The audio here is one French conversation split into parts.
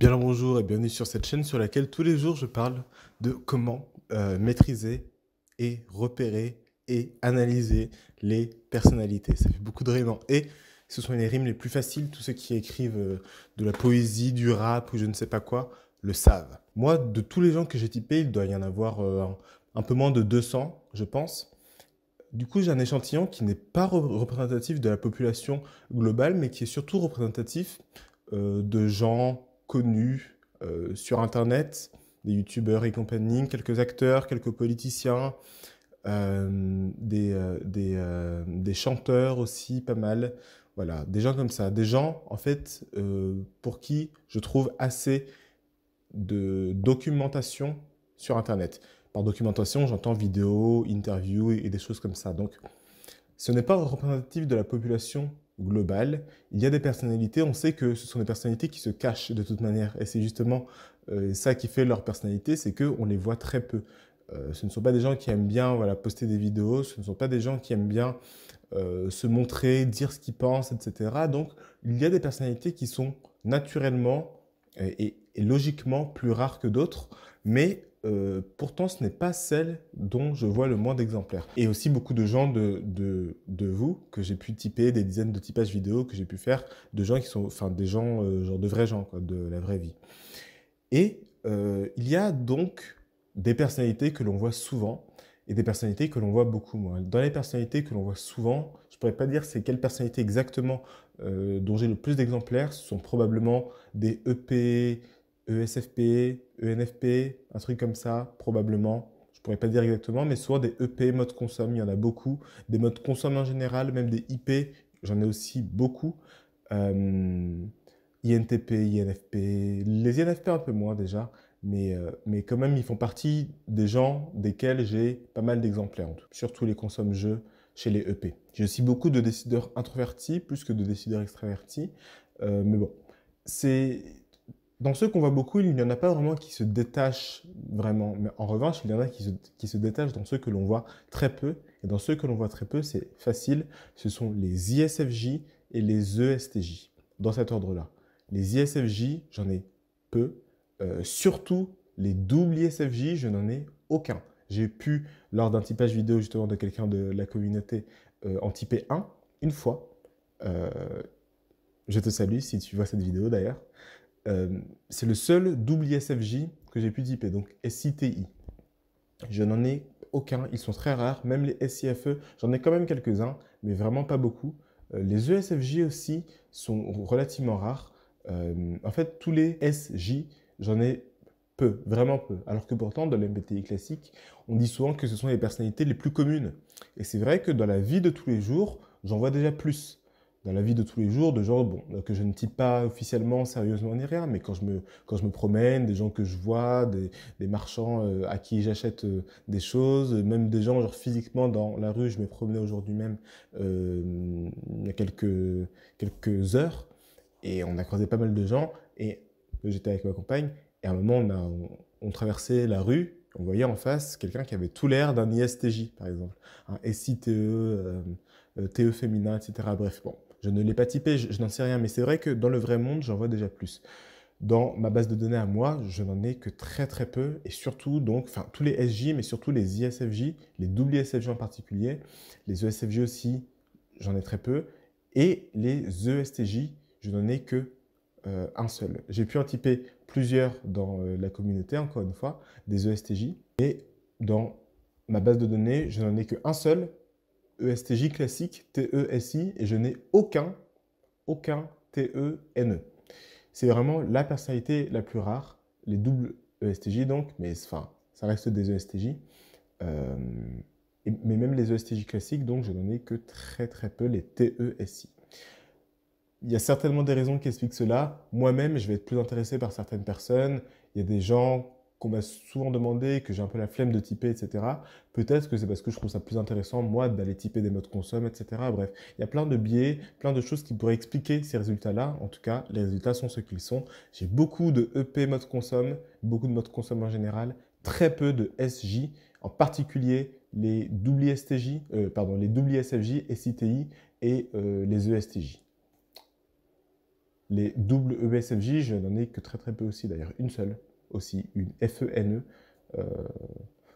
Bien le bonjour et bienvenue sur cette chaîne sur laquelle tous les jours je parle de comment euh, maîtriser et repérer et analyser les personnalités. Ça fait beaucoup de rimes hein. et ce sont les rimes les plus faciles. Tous ceux qui écrivent euh, de la poésie, du rap ou je ne sais pas quoi le savent. Moi, de tous les gens que j'ai typés, il doit y en avoir euh, un, peu moins de 200, je pense. Du coup, j'ai un échantillon qui n'est pas représentatif de la population globale, mais qui est surtout représentatif de gens connus euh, sur Internet, des youtubeurs et compagnie, quelques acteurs, quelques politiciens, euh, des, euh, des, des, chanteurs aussi, pas mal. Voilà, des gens comme ça. Des gens, en fait, pour qui je trouve assez de documentation sur Internet. Par documentation, j'entends vidéos, interviews et des choses comme ça. Donc, ce n'est pas représentatif de la population global. Il y a des personnalités, on sait que ce sont des personnalités qui se cachent de toute manière, et c'est justement euh, ça qui fait leur personnalité, c'est qu'on les voit très peu. Euh, ce ne sont pas des gens qui aiment bien voilà, poster des vidéos, ce ne sont pas des gens qui aiment bien euh, se montrer, dire ce qu'ils pensent, etc. Donc, il y a des personnalités qui sont naturellement et logiquement plus rares que d'autres, mais euh, pourtant ce n'est pas celle dont je vois le moins d'exemplaires. Et aussi beaucoup de gens de, vous que j'ai pu typer, des dizaines de typages vidéo que j'ai pu faire, de gens qui sont, enfin des gens, euh, genre de vrais gens, de la vraie vie. Et euh, il y a donc des personnalités que l'on voit souvent et des personnalités que l'on voit beaucoup moins. Dans les personnalités que l'on voit souvent, je ne pourrais pas dire c'est quelle personnalité exactement dont j'ai le plus d'exemplaires, ce sont probablement des EP, ESFP, ENFP, un truc comme ça, probablement. Je pourrais pas dire exactement, mais soit des EP, mode consomme, il y en a beaucoup. Des modes consomme en général, même des IP, j'en ai aussi beaucoup. Euh, INTP, INFP, les INFP un peu moins déjà, mais, euh, mais quand même, ils font partie des gens desquels j'ai pas mal d'exemplaires, surtout les consommes-jeux chez les EP. J'ai aussi beaucoup de décideurs introvertis plus que de décideurs extravertis, euh, mais bon, c'est dans ceux qu'on voit beaucoup, il n'y en a pas vraiment qui se détachent vraiment. Mais en revanche, il y en a qui se, détachent dans ceux que l'on voit très peu. Et dans ceux que l'on voit très peu, c'est facile, ce sont les ISFJ et les ESTJ, dans cet ordre-là. Les ISFJ, j'en ai peu. Euh, surtout les doubles ISFJ, je n'en ai aucun. J'ai pu, lors d'un typage vidéo justement de quelqu'un de la communauté, euh, en typer 1, une fois. Euh, je te salue si tu vois cette vidéo d'ailleurs. Euh, c'est le seul double ISFJ que j'ai pu typer, donc SITI. Je n'en ai aucun, ils sont très rares, même les SIFE, j'en ai quand même quelques-uns, mais vraiment pas beaucoup. Euh, les ESFJ aussi sont relativement rares. Euh, en fait, tous les SJ, j'en ai peu, vraiment peu. Alors que pourtant, dans l'MBTI classique, on dit souvent que ce sont les personnalités les plus communes. Et c'est vrai que dans la vie de tous les jours, j'en vois déjà plus dans la vie de tous les jours, de gens bon, que je ne type pas officiellement, sérieusement ni rien, mais quand je, me, quand je me promène, des gens que je vois, des, marchands euh, à qui j'achète euh, des choses, même des gens genre physiquement dans la rue, je me promenais aujourd'hui même euh, il y a quelques, quelques heures, et on a croisé pas mal de gens, et j'étais avec ma compagne, et à un moment on, on, on traversait la rue, on voyait en face quelqu'un qui avait tout l'air d'un ISTJ par exemple, un SITE, TE féminin, etc. Bref, bon, je ne l'ai pas typé, je, n'en sais rien, mais c'est vrai que dans le vrai monde, j'en vois déjà plus. Dans ma base de données à moi, je n'en ai que très très peu, et surtout donc, enfin tous les SJ, mais surtout les ISFJ, les WSFJ en particulier, les ESFJ aussi, j'en ai très peu, et les ESTJ, je n'en ai que euh, un seul. J'ai pu en typer plusieurs dans euh, la communauté, encore une fois, des ESTJ, et dans ma base de données, je n'en ai qu'un seul ESTJ classique, TESI, et je n'ai aucun, aucun TENE. E. C'est vraiment la personnalité la plus rare, les doubles ESTJ donc, mais enfin, ça reste des ESTJ. Euh, mais même les ESTJ classiques, donc je n'en ai que très très peu, les TESI. Il y a certainement des raisons qui expliquent cela. Moi-même, je vais être plus intéressé par certaines personnes. Il y a des gens qu'on m'a souvent demandé, que j'ai un peu la flemme de typer, etc. Peut-être que c'est parce que je trouve ça plus intéressant, moi, d'aller typer des modes consomme, etc. Bref, il y a plein de biais, plein de choses qui pourraient expliquer ces résultats-là. En tout cas, les résultats sont ce qu'ils sont. J'ai beaucoup de EP mode consomme, beaucoup de mode consomme en général, très peu de SJ, en particulier les WSTJ, euh, pardon, les WSFJ, SITI et euh, les ESTJ. Les double ESFJ, je n'en ai que très très peu aussi, d'ailleurs une seule aussi, une FENE. E, euh...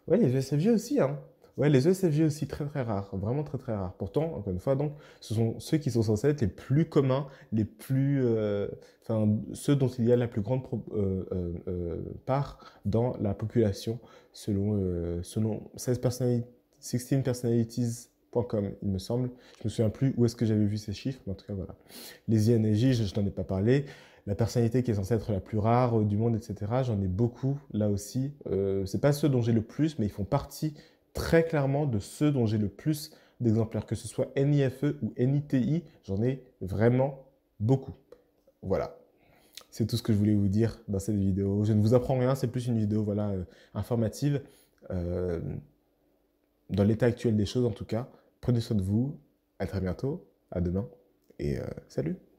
Ouais, les ESFJ aussi, hein. Ouais, les ESFJ aussi, très très rares, vraiment très très rares. Pourtant, encore une fois, donc, ce sont ceux qui sont censés être les plus communs, les plus, euh, enfin, ceux dont il y a la plus grande euh, euh, part dans la population, selon, selon 16 personalities.com, il me semble. Je me souviens plus où est-ce que j'avais vu ces chiffres, mais en tout cas, voilà. Les INJ, je, je n'en ai pas parlé la personnalité qui est censée être la plus rare euh, du monde, etc. J'en ai beaucoup là aussi. Ce euh, c'est pas ceux dont j'ai le plus, mais ils font partie très clairement de ceux dont j'ai le plus d'exemplaires, que ce soit NIFE ou NITI, j'en ai vraiment beaucoup. Voilà. C'est tout ce que je voulais vous dire dans cette vidéo. Je ne vous apprends rien, c'est plus une vidéo voilà, euh, informative. dans l'état actuel des choses en tout cas. Prenez soin de vous, à très bientôt, à demain et salut